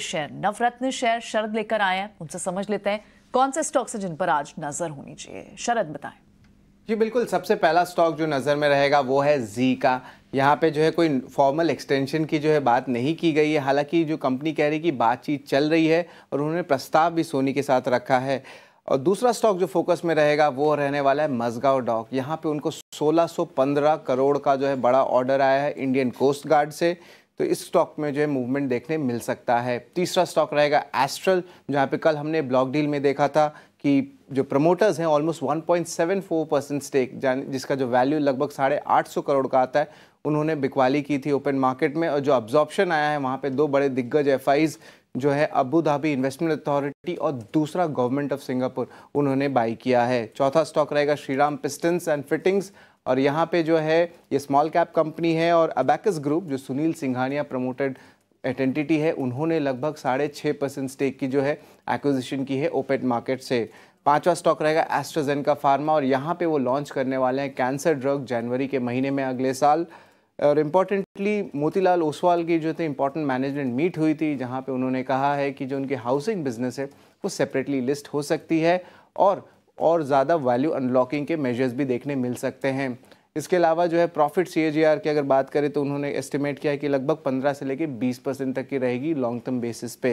Share नवरत्न share शरद लेकर आए हैं उनसे समझ लेते हैं कौन से स्टॉक से जिन पर आज नजर होनी चाहिए शरद बताएं जी बिल्कुल सबसे पहला स्टॉक जो नज़र में रहेगा वो है जी का यहाँ पे जो है कोई फॉर्मल एक्सटेंशन की जो है बात नहीं की गई है हालांकि जो कंपनी कह रही कि बातचीत चल रही है और उन्होंने प्रस्ताव भी सोनी के साथ रखा है और दूसरा स्टॉक जो फोकस में रहेगा वो रहने वाला है मजगांव डॉक यहाँ पे उनको 1615 करोड़ का जो है बड़ा ऑर्डर आया है इंडियन कोस्ट गार्ड से तो इस स्टॉक में जो है मूवमेंट देखने मिल सकता है तीसरा स्टॉक रहेगा एस्ट्रल जहाँ पे कल हमने ब्लॉक डील में देखा था कि जो प्रमोटर्स हैं ऑलमोस्ट 1.74 परसेंट स्टेक जिसका जो वैल्यू लगभग साढ़े आठ सौ करोड़ का आता है उन्होंने बिकवाली की थी ओपन मार्केट में और जो अब्जॉर्प्शन आया है वहाँ पे दो बड़े दिग्गज एफ जो है अबू धाबी इन्वेस्टमेंट अथॉरिटी और दूसरा गवर्नमेंट ऑफ सिंगापुर उन्होंने बाई किया है चौथा स्टॉक रहेगा श्रीराम पिस्टन्स एंड फिटिंग्स और यहाँ पे जो है ये स्मॉल कैप कंपनी है और अबैकस ग्रुप जो सुनील सिंघानिया प्रमोटेड एटेंटिटी है उन्होंने लगभग साढ़े छः परसेंट स्टेक की जो है एक्विजिशन की है ओपेट मार्केट से पांचवा स्टॉक रहेगा एस्ट्रोजेन का फार्मा और यहाँ पे वो लॉन्च करने वाले हैं कैंसर ड्रग जनवरी के महीने में अगले साल और इम्पॉर्टेंटली मोतीलाल ओसवाल की जो थी इम्पॉर्टेंट मैनेजमेंट मीट हुई थी जहाँ पे उन्होंने कहा है कि जो उनकी हाउसिंग बिजनेस है वो सेपरेटली लिस्ट हो सकती है और और ज़्यादा वैल्यू अनलॉकिंग के मेजर्स भी देखने मिल सकते हैं इसके अलावा जो है प्रॉफिट सी की अगर बात करें तो उन्होंने एस्टिमेट किया है कि लगभग 15 से लेकर 20 परसेंट तक की रहेगी लॉन्ग टर्म बेसिस पे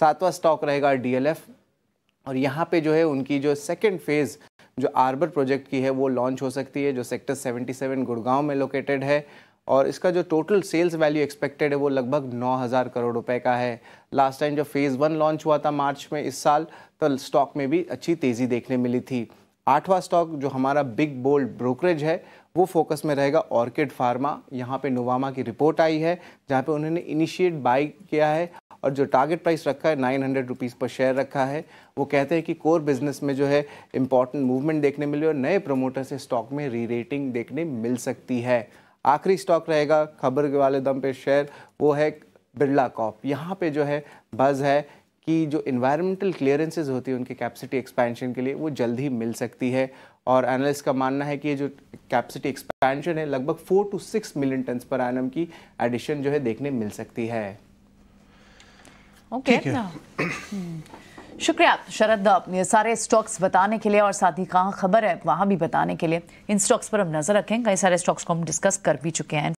सातवां स्टॉक रहेगा डीएलएफ और यहाँ पे जो है उनकी जो सेकेंड फेज़ जो आर्बर प्रोजेक्ट की है वो लॉन्च हो सकती है जो सेक्टर 77 गुड़गांव में लोकेटेड है और इसका जो टोटल सेल्स वैल्यू एक्सपेक्टेड है वो लगभग 9000 करोड़ रुपए का है लास्ट टाइम जो फेज़ वन लॉन्च हुआ था मार्च में इस साल तो स्टॉक में भी अच्छी तेज़ी देखने मिली थी आठवां स्टॉक जो हमारा बिग बोल्ड ब्रोकरेज है वो फोकस में रहेगा ऑर्किड फार्मा यहाँ पे नोवामा की रिपोर्ट आई है जहाँ पे उन्होंने इनिशिएट बाई किया है और जो टारगेट प्राइस रखा है नाइन हंड्रेड रुपीज़ पर शेयर रखा है वो कहते हैं कि कोर बिजनेस में जो है इंपॉर्टेंट मूवमेंट देखने मिले और नए प्रमोटर से स्टॉक में री रेटिंग देखने मिल सकती है आखिरी स्टॉक रहेगा खबर के वाले दम पे शेयर वो है बिरला कॉप यहाँ पे जो है बज़ है कि जो इन्वायरमेंटल क्लियरेंसेज होती है उनके कैपेसिटी एक्सपेंशन के लिए वो जल्द ही मिल सकती है और एनालिस्ट का मानना है कि ये जो कैपेसिटी एक्सपेंशन है लगभग four to six million tonne per annum की एडिशन जो है देखने मिल सकती है ओके okay. Hmm। शुक्रिया शरद ये सारे स्टॉक्स बताने के लिए और साथ ही कहाँ खबर है वहाँ भी बताने के लिए इन स्टॉक्स पर हम नज़र रखें कई सारे स्टॉक्स को हम डिस्कस कर भी चुके हैं